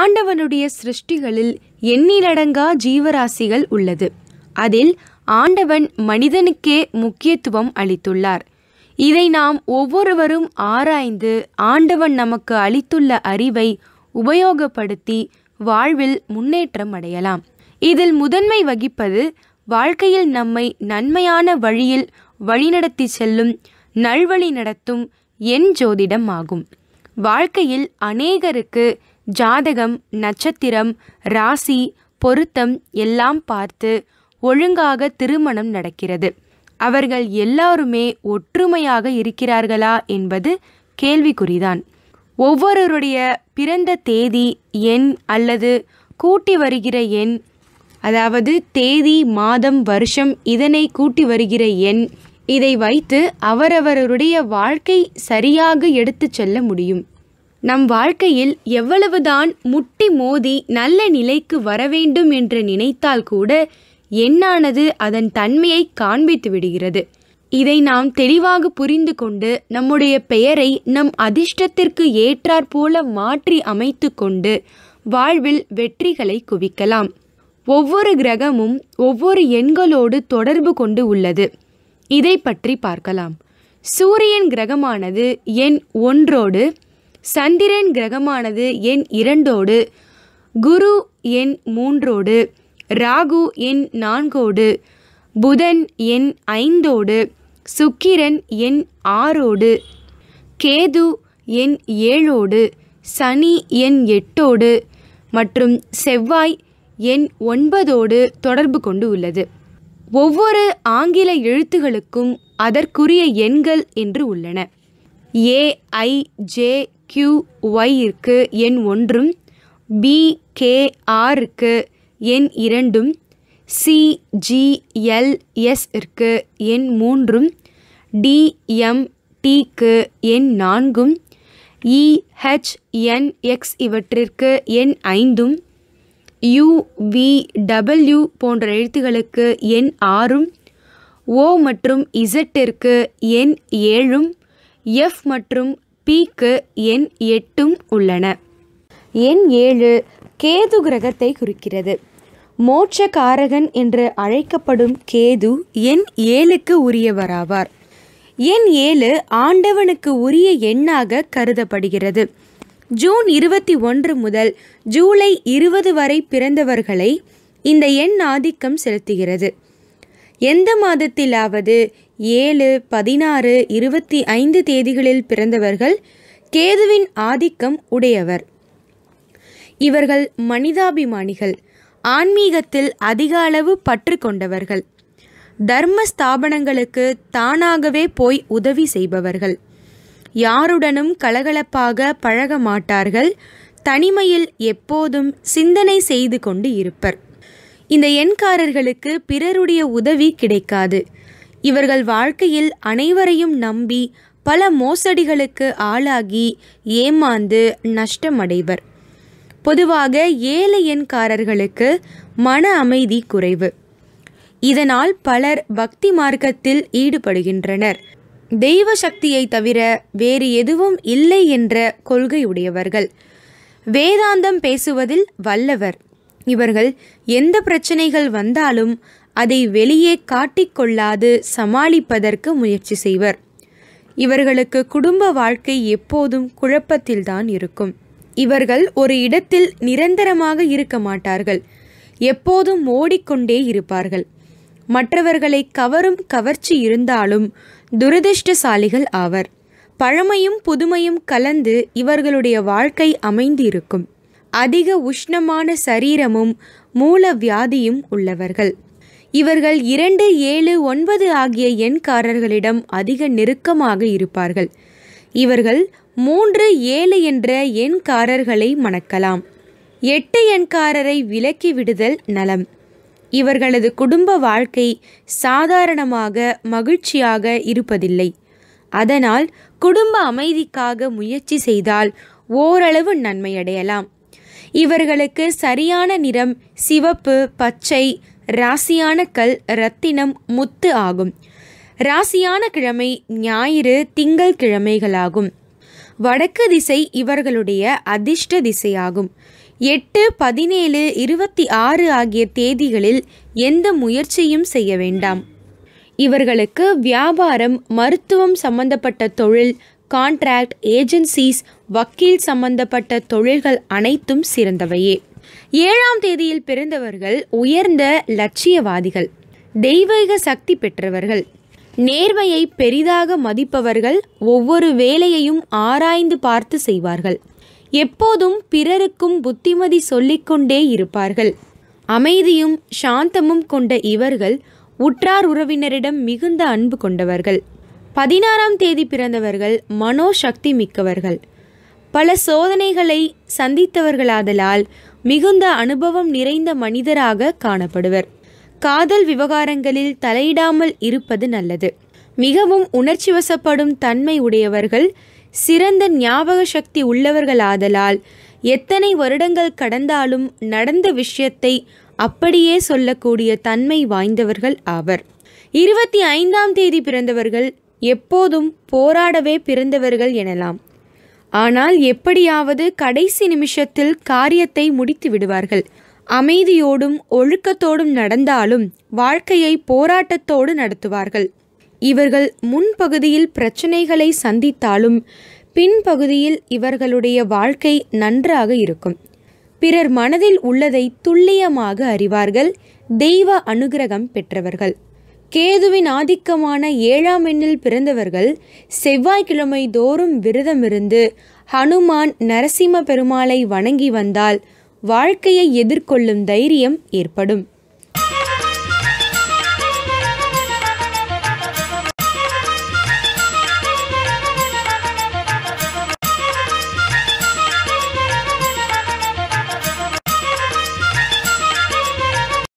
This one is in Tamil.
ஆண்டவனுடைய சிருஷ்டிகளில் எண்ணிலடங்கா ஜீவராசிகள் உள்ளது அதில் ஆண்டவன் மனிதனுக்கே முக்கியத்துவம் அளித்துள்ளார் இதை நாம் ஒவ்வொருவரும் ஆராய்ந்து ஆண்டவன் நமக்கு அளித்துள்ள அறிவை உபயோகப்படுத்தி வாழ்வில் முன்னேற்றம் அடையலாம் இதில் முதன்மை வகிப்பது வாழ்க்கையில் நம்மை நன்மையான வழியில் வழிநடத்தி செல்லும் நல்வழி நடத்தும் என் ஜோதிடம் ஆகும் வாழ்க்கையில் அநேகருக்கு ஜாதகம் நட்சத்திரம் ராசி பொருத்தம் எல்லாம் பார்த்து ஒழுங்காக திருமணம் நடக்கிறது அவர்கள் எல்லாருமே ஒற்றுமையாக இருக்கிறார்களா என்பது கேள்விக்குறிதான் ஒவ்வொருவருடைய பிறந்த தேதி எண் அல்லது கூட்டி வருகிற எண் அதாவது தேதி மாதம் வருஷம் இதனை கூட்டி வருகிற எண் இதை வைத்து அவரவருடைய வாழ்க்கை சரியாக எடுத்து செல்ல முடியும் நம் வாழ்க்கையில் எவ்வளவுதான் முட்டி மோதி நல்ல நிலைக்கு வரவேண்டும் என்று நினைத்தால் கூட எண்ணானது அதன் தன்மையை காண்பித்து விடுகிறது இதை நாம் தெளிவாக புரிந்து கொண்டு நம்முடைய பெயரை நம் அதிர்ஷ்டத்திற்கு ஏற்றாற்போல மாற்றி அமைத்து கொண்டு வாழ்வில் வெற்றிகளை குவிக்கலாம் ஒவ்வொரு கிரகமும் ஒவ்வொரு எண்களோடு தொடர்பு கொண்டு உள்ளது இதை பற்றி பார்க்கலாம் சூரியன் கிரகமானது எண் ஒன்றோடு சந்திரன் கிரகமானது எண் இரண்டோடு குரு எண் மூன்றோடு ராகு எண் நான்கோடு புதன் எண் ஐந்தோடு சுக்கிரன் எண் ஆறோடு கேது எண் ஏழோடு சனி எண் எட்டோடு மற்றும் செவ்வாய் எண் ஒன்பதோடு தொடர்பு கொண்டு உள்ளது ஒவ்வொரு ஆங்கில எழுத்துகளுக்கும் அதற்குரிய எண்கள் என்று உள்ளன A I J Q Y இருக்கு எண் ஒன்றும் பி ஆர் இருக்கு எண் இரண்டும் சிஜிஎல்எஸ் இருக்கு எண் மூன்றும் டிஎம்டிக்கு எண் நான்கும் இஹெச்என்எக்ஸ் e, இவற்றிற்கு எண் ஐந்தும் யுவிடபிள்யூ போன்ற எழுத்துகளுக்கு எண் ஆறும் ஓ மற்றும் இசட்டிற்கு எண் ஏழும் எஃப் மற்றும் பிக்கு எண் எட்டும் உள்ளன எண் ஏழு கேது கிரகத்தை குறிக்கிறது மோட்ச காரகன் என்று அழைக்கப்படும் கேது எண் ஏழுக்கு உரியவராவார் எண் ஏழு ஆண்டவனுக்கு உரிய எண்ணாக கருதப்படுகிறது ஜூன் இருபத்தி ஒன்று முதல் ஜூலை இருபது வரை பிறந்தவர்களை இந்த எண் ஆதிக்கம் செலுத்துகிறது எந்த மாதத்திலாவது ஏழு பதினாறு இருபத்தி ஐந்து தேதிகளில் பிறந்தவர்கள் கேதுவின் ஆதிக்கம் உடையவர் இவர்கள் மனிதாபிமானிகள் ஆன்மீகத்தில் அதிக அளவு பற்று கொண்டவர்கள் தர்ம ஸ்தாபனங்களுக்கு தானாகவே போய் உதவி செய்பவர்கள் யாருடனும் கலகலப்பாக பழக மாட்டார்கள் தனிமையில் எப்போதும் சிந்தனை செய்து கொண்டு இருப்பர் இந்த எண்காரர்களுக்கு பிறருடைய உதவி கிடைக்காது இவர்கள் வாழ்க்கையில் அனைவரையும் நம்பி பல மோசடிகளுக்கு ஆளாகி ஏமாந்து நஷ்டமடைவர் பொதுவாக ஏழை எண்காரர்களுக்கு மன அமைதி குறைவு இதனால் பலர் பக்தி மார்க்கத்தில் ஈடுபடுகின்றனர் தெய்வ சக்தியை தவிர வேறு எதுவும் இல்லை என்ற கொள்கையுடையவர்கள் வேதாந்தம் பேசுவதில் வல்லவர் இவர்கள் எந்த பிரச்சனைகள் வந்தாலும் அதை வெளியே காட்டிக்கொள்ளாது சமாளிப்பதற்கு முயற்சி செய்வர் இவர்களுக்கு குடும்ப வாழ்க்கை எப்போதும் குழப்பத்தில்தான் இருக்கும் இவர்கள் ஒரு இடத்தில் நிரந்தரமாக இருக்க மாட்டார்கள் எப்போதும் ஓடிக்கொண்டே இருப்பார்கள் மற்றவர்களை கவரும் கவர்ச்சி இருந்தாலும் துரதிருஷ்டசாலிகள் ஆவர் பழமையும் புதுமையும் கலந்து இவர்களுடைய வாழ்க்கை அமைந்து இருக்கும் அதிக உஷ்ணமான சரீரமும் மூல வியாதியும் உள்ளவர்கள் இவர்கள் இரண்டு ஏழு ஒன்பது ஆகிய எண்காரர்களிடம் அதிக நெருக்கமாக இருப்பார்கள் இவர்கள் மூன்று ஏழு என்ற எண்காரர்களை மணக்கலாம் எட்டு எண்காரரை விலக்கி விடுதல் நலம் இவர்களது குடும்ப வாழ்க்கை சாதாரணமாக மகிழ்ச்சியாக இருப்பதில்லை அதனால் குடும்ப அமைதிக்காக முயற்சி செய்தால் ஓரளவு நன்மையடையலாம் இவர்களுக்கு சரியான நிறம் சிவப்பு பச்சை ராசியான கல் ரத்தினம் முத்து ஆகும் ராசியான கிழமை ஞாயிறு திங்கள் கிழமைகளாகும் வடக்கு திசை இவர்களுடைய அதிர்ஷ்ட திசையாகும் எட்டு பதினேழு இருபத்தி ஆறு ஆகிய தேதிகளில் எந்த முயற்சியும் செய்ய வேண்டாம் இவர்களுக்கு வியாபாரம் மருத்துவம் சம்பந்தப்பட்ட தொழில் கான்ட்ராக்ட் ஏஜென்சிஸ் வக்கீல் சம்பந்தப்பட்ட தொழில்கள் அனைத்தும் சிறந்தவையே ஏழாம் தேதியில் பிறந்தவர்கள் உயர்ந்த லட்சியவாதிகள் தெய்வீக சக்தி பெற்றவர்கள் நேர்மையை பெரிதாக மதிப்பவர்கள் ஒவ்வொரு வேலையையும் ஆராய்ந்து பார்த்து செய்வார்கள் எப்போதும் பிறருக்கும் புத்திமதி சொல்லிக்கொண்டே இருப்பார்கள் அமைதியும் சாந்தமும் கொண்ட இவர்கள் உற்றார் உறவினரிடம் மிகுந்த அன்பு கொண்டவர்கள் பதினாறாம் தேதி பிறந்தவர்கள் மனோசக்தி மிக்கவர்கள் பல சோதனைகளை சந்தித்தவர்களாதலால் மிகுந்த அனுபவம் நிறைந்த மனிதராக காணப்படுவர் காதல் விவகாரங்களில் தலையிடாமல் இருப்பது நல்லது மிகவும் உணர்ச்சி வசப்படும் தன்மை உடையவர்கள் சிறந்த ஞாபக சக்தி உள்ளவர்களாதலால் எத்தனை வருடங்கள் கடந்தாலும் நடந்த விஷயத்தை அப்படியே சொல்லக்கூடிய தன்மை வாய்ந்தவர்கள் ஆவர் இருபத்தி ஐந்தாம் தேதி பிறந்தவர்கள் எப்போதும் போராடவே பிறந்தவர்கள் எனலாம் ஆனால் எப்படியாவது கடைசி நிமிஷத்தில் காரியத்தை முடித்து விடுவார்கள் அமைதியோடும் ஒழுக்கத்தோடும் நடந்தாலும் வாழ்க்கையை போராட்டத்தோடு நடத்துவார்கள் இவர்கள் முன்பகுதியில் பிரச்சனைகளை சந்தித்தாலும் பின்பகுதியில் இவர்களுடைய வாழ்க்கை நன்றாக இருக்கும் பிறர் மனதில் உள்ளதை துல்லியமாக அறிவார்கள் தெய்வ அனுகிரகம் பெற்றவர்கள் கேதுவின் ஆதிக்கமான ஏழாம் எண்ணில் பிறந்தவர்கள் செவ்வாய்க்கிழமை தோறும் விரதமிருந்து ஹனுமான் நரசிம்ம பெருமாளை வணங்கி வந்தால் வாழ்க்கையை எதிர்கொள்ளும் தைரியம் ஏற்படும்